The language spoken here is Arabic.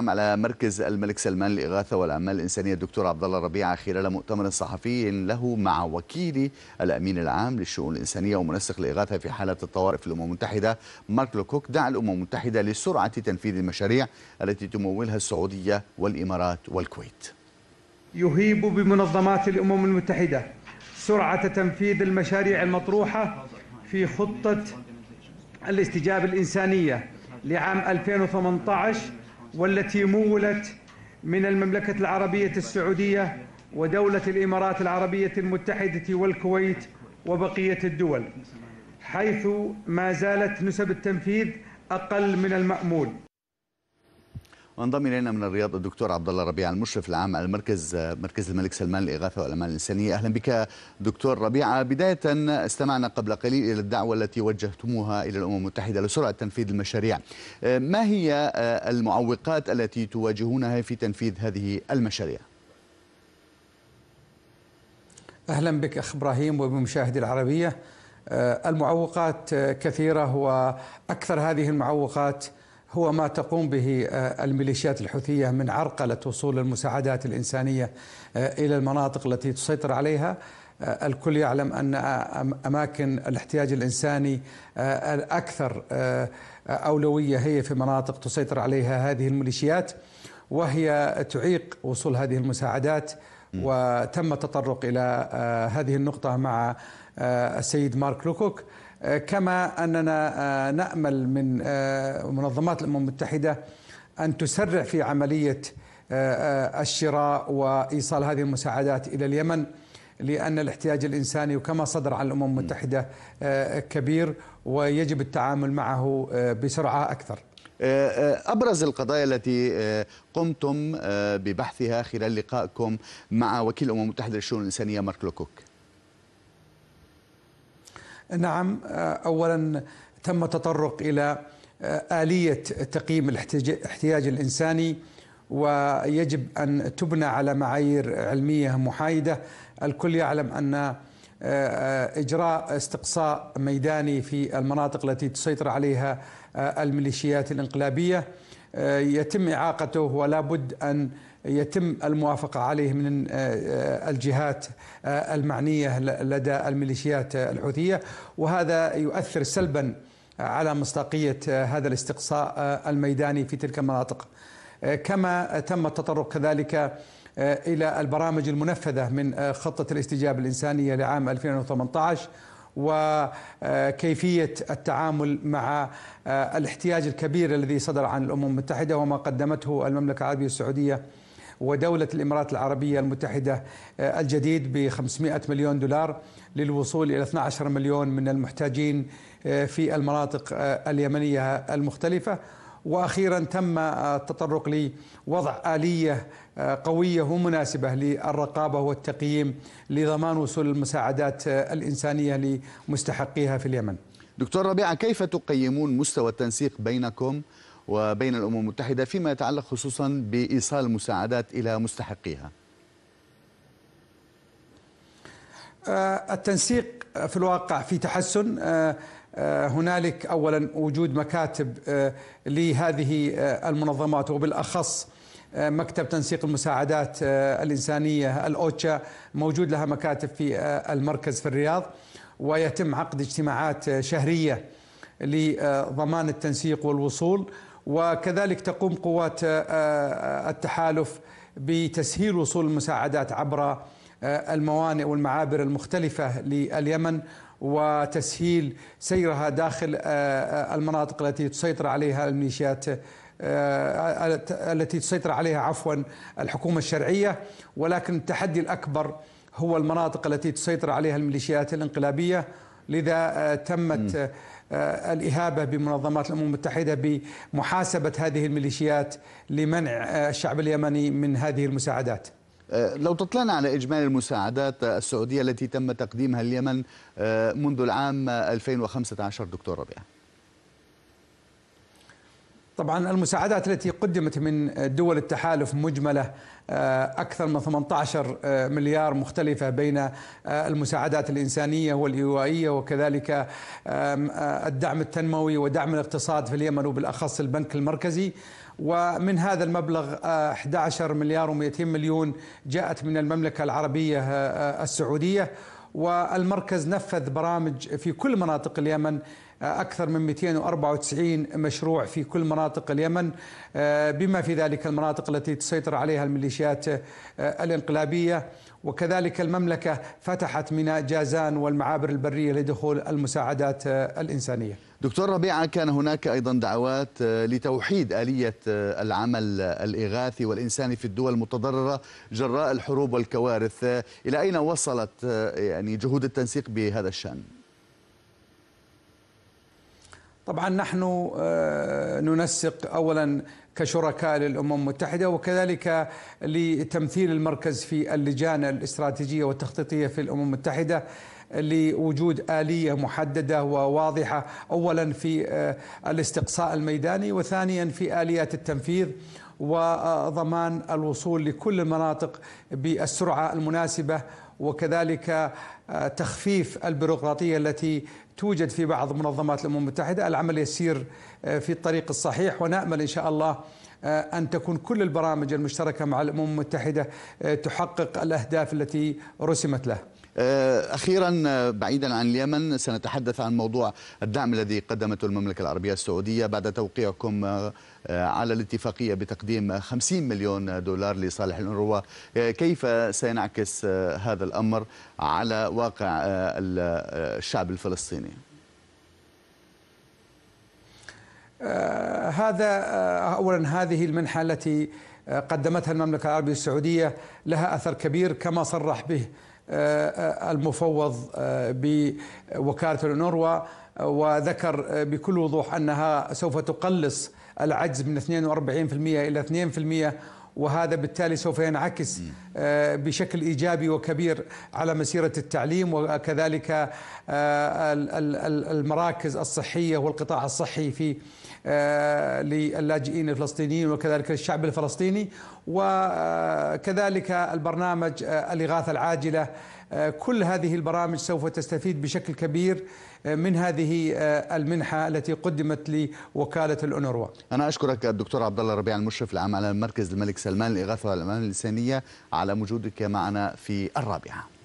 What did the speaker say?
نعم، على مركز الملك سلمان للاغاثه والاعمال الانسانيه الدكتور عبد الله الربيع خلال مؤتمر صحفي له مع وكيل الامين العام للشؤون الانسانيه ومنسق الاغاثه في حاله الطوارئ في الامم المتحده مارك لوكوك دعا الامم المتحده لسرعه تنفيذ المشاريع التي تمولها السعوديه والامارات والكويت. يهيب بمنظمات الامم المتحده سرعه تنفيذ المشاريع المطروحه في خطه الاستجابه الانسانيه لعام 2018 والتي مولت من المملكة العربية السعودية ودولة الإمارات العربية المتحدة والكويت وبقية الدول حيث ما زالت نسب التنفيذ أقل من المأمول وانضم الينا من الرياض الدكتور عبد الله ربيع المشرف العام على المركز مركز الملك سلمان للاغاثه والامان الانسانيه اهلا بك دكتور ربيعه بدايه استمعنا قبل قليل الى الدعوه التي وجهتموها الى الامم المتحده لسرعه تنفيذ المشاريع آه، ما هي آه، المعوقات التي تواجهونها في تنفيذ هذه المشاريع اهلا بك اخ ابراهيم وبمشاهدي العربيه آه، المعوقات كثيره واكثر هذه المعوقات هو ما تقوم به آه، الميليشيات الحوثيه من عرقله وصول المساعدات الانسانيه آه، الى المناطق التي تسيطر عليها آه، الكل يعلم ان اماكن الاحتياج الانساني الاكثر اولويه هي في مناطق تسيطر عليها هذه الميليشيات وهي تعيق وصول هذه المساعدات وتم التطرق الى هذه النقطه مع السيد مارك لوكوك آه، كما أننا آه، نأمل من آه، منظمات الأمم المتحدة أن تسرع في عملية الشراء وإيصال هذه المساعدات إلى اليمن لأن الاحتياج الإنساني وكما صدر عن الأمم المتحدة كبير ويجب التعامل معه بسرعة أكثر أبرز القضايا التي قمتم ببحثها خلال لقائكم مع وكيل الأمم المتحدة للشؤون الإنسانية مارك لوكوك نعم آه، اولا تم تطرق الى آه، اليه تقييم الاحتياج الانساني ويجب ان تبنى على معايير علميه محايده الكل يعلم ان آه، اجراء استقصاء ميداني في المناطق التي تسيطر عليها الميليشيات الانقلابيه يتم اعاقته ولا بد ان يتم الموافقة عليه من آه، آه، الجهات آه، المعنية لدى الميليشيات الحوثية وهذا يؤثر سلبا على مصداقية هذا الاستقصاء الميداني في تلك المناطق كما تم التطرق كذلك إلى البرامج المنفذة من خطة الاستجابة الإنسانية لعام 2018 وكيفية التعامل مع الاحتياج الكبير الذي صدر عن الأمم المتحدة وما قدمته المملكة العربية السعودية ودولة الإمارات العربية المتحدة آه، الجديد ب 500 مليون دولار للوصول إلى 12 مليون من المحتاجين آه، في المناطق آه، اليمنية المختلفة واخيرا تم التطرق لوضع اليه قويه ومناسبه للرقابه والتقييم لضمان وصول المساعدات الانسانيه لمستحقيها في اليمن. دكتور ربيعه كيف تقيمون مستوى التنسيق بينكم وبين الأمم المتحدة فيما يتعلق خصوصا بإيصال المساعدات إلى مستحقيها آه، التنسيق في الواقع في تحسن آه، آه، هنالك اولا وجود مكاتب لهذه المنظمات وبالاخص مكتب تنسيق المساعدات الانسانيه الاوتشا موجود لها مكاتب في المركز في الرياض ويتم عقد اجتماعات شهريه لضمان التنسيق والوصول وكذلك تقوم قوات آه، آه، التحالف بتسهيل وصول المساعدات عبر آه، الموانئ والمعابر المختلفة لليمن وتسهيل سيرها داخل المناطق التي تسيطر عليها الميليشيات التي تسيطر عليها عفوا الحكومة الشرعية ولكن التحدي الأكبر هو المناطق التي تسيطر عليها الميليشيات الانقلابية لذا تمت م. آه، الإهابة بمنظمات الأمم المتحدة بمحاسبة هذه الميليشيات لمنع آه، الشعب اليمني من هذه المساعدات آه، لو تطلعنا على إجمالي المساعدات السعودية التي تم تقديمها لليمن منذ العام 2015 دكتور ربيع طبعا المساعدات التي قدمت من دول التحالف مجمله آه، اكثر من 18 آه، مليار مختلفه بين آه، المساعدات الانسانيه والايوائيه وكذلك الدعم التنموي ودعم الاقتصاد في اليمن وبالاخص البنك المركزي ومن هذا المبلغ 11 مليار و200 مليون جاءت من المملكه العربيه السعوديه والمركز نفذ برامج في كل مناطق اليمن أكثر من 294 مشروع في كل مناطق اليمن آه، بما في ذلك المناطق التي تسيطر عليها الميليشيات آه، الانقلابية وكذلك المملكة فتحت ميناء جازان والمعابر البرية لدخول المساعدات آه، الإنسانية دكتور ربيعة كان هناك أيضا دعوات لتوحيد آلية العمل الإغاثي والإنساني في الدول المتضررة جراء الحروب والكوارث إلى أين وصلت يعني جهود التنسيق بهذا الشأن؟ طبعا نحن آه، ننسق اولا كشركاء للامم المتحده وكذلك لتمثيل المركز في اللجان الاستراتيجيه والتخطيطيه في الامم المتحده لوجود آلية محددة وواضحة أولا في آه، الاستقصاء الميداني وثانيا في آليات التنفيذ وضمان الوصول لكل المناطق بالسرعة المناسبة وكذلك آه، تخفيف البيروقراطيه التي توجد في بعض منظمات الامم المتحده، العمل يسير آه، في الطريق الصحيح ونامل ان شاء الله آه، ان تكون كل البرامج المشتركه مع الامم المتحده تحقق الاهداف التي رسمت له. آه، أخيرا آه، بعيدا عن اليمن سنتحدث عن موضوع الدعم الذي قدمته المملكة العربية السعودية بعد توقيعكم آه، على الاتفاقية بتقديم 50 مليون دولار لصالح الأنروا كيف سينعكس هذا الأمر على واقع الشعب الفلسطيني؟ هذا اولا هذه المنحه التي قدمتها المملكه العربيه السعوديه لها اثر كبير كما صرح به آه، آه، المفوض آه، بوكاله الانوروا وذكر بكل وضوح انها سوف تقلص العجز من 42% الى 2% وهذا بالتالي سوف ينعكس آه، بشكل ايجابي وكبير على مسيره التعليم وكذلك آه، المراكز الصحيه والقطاع الصحي في آه، للاجئين الفلسطينيين وكذلك للشعب الفلسطيني وكذلك البرنامج الاغاثه العاجله آه، كل هذه البرامج سوف تستفيد بشكل كبير آه، من هذه آه، المنحه التي قدمت لوكاله الأونروا انا اشكرك الدكتور عبد الله ربيع المشرف العام على مركز الملك سلمان للاغاثه والامان اللسانيه على وجودك معنا في الرابعه